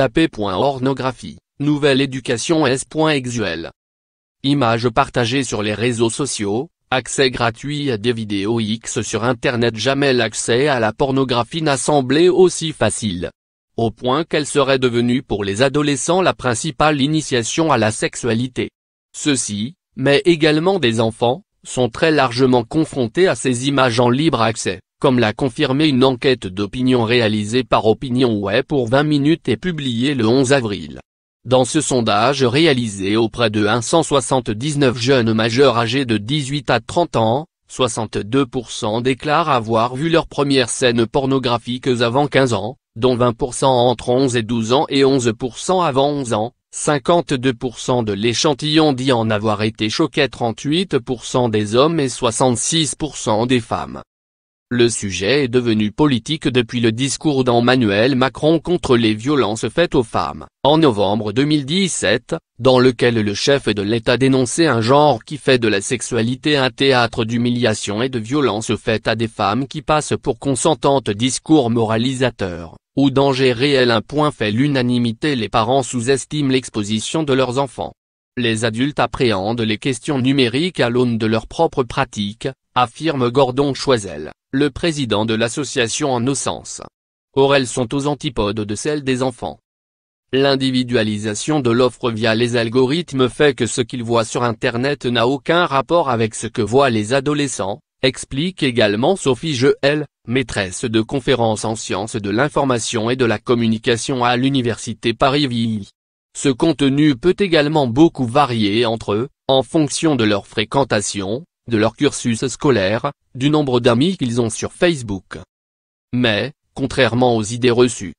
La nouvelle éducation s.exuel. Images partagées sur les réseaux sociaux, accès gratuit à des vidéos X sur Internet jamais l'accès à la pornographie n'a semblé aussi facile. Au point qu'elle serait devenue pour les adolescents la principale initiation à la sexualité. Ceux-ci, mais également des enfants, sont très largement confrontés à ces images en libre accès comme l'a confirmé une enquête d'opinion réalisée par Opinion Web pour 20 minutes et publiée le 11 avril. Dans ce sondage réalisé auprès de 179 jeunes majeurs âgés de 18 à 30 ans, 62% déclarent avoir vu leurs premières scènes pornographiques avant 15 ans, dont 20% entre 11 et 12 ans et 11% avant 11 ans, 52% de l'échantillon dit en avoir été choqué 38% des hommes et 66% des femmes. Le sujet est devenu politique depuis le discours d'Emmanuel Macron contre les violences faites aux femmes, en novembre 2017, dans lequel le chef de l'État dénonçait un genre qui fait de la sexualité un théâtre d'humiliation et de violences faites à des femmes qui passent pour consentantes discours moralisateurs, ou danger réel un point fait l'unanimité les parents sous-estiment l'exposition de leurs enfants les adultes appréhendent les questions numériques à l'aune de leurs propres pratiques, affirme Gordon Choisel, le président de l'association En sens. Or elles sont aux antipodes de celles des enfants. L'individualisation de l'offre via les algorithmes fait que ce qu'ils voient sur Internet n'a aucun rapport avec ce que voient les adolescents, explique également Sophie Jeul, maîtresse de conférences en sciences de l'information et de la communication à l'université paris Villy. Ce contenu peut également beaucoup varier entre eux, en fonction de leur fréquentation, de leur cursus scolaire, du nombre d'amis qu'ils ont sur Facebook. Mais, contrairement aux idées reçues,